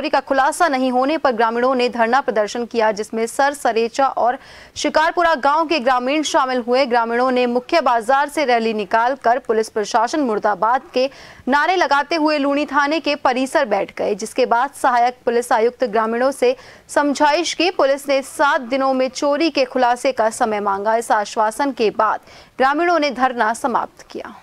चोरी का खुलासा नहीं होने पर ग्रामीणों ने धरना प्रदर्शन किया जिसमें सर सरेचा और शिकारपुरा गांव के ग्रामीण शामिल हुए ग्रामीणों ने मुख्य बाजार से रैली निकाल कर पुलिस प्रशासन मुर्दाबाद के नारे लगाते हुए लूणी थाने के परिसर बैठ गए जिसके बाद सहायक पुलिस आयुक्त ग्रामीणों से समझाइश की पुलिस ने सात दिनों में चोरी के खुलासे का समय मांगा इस आश्वासन के बाद ग्रामीणों ने धरना समाप्त किया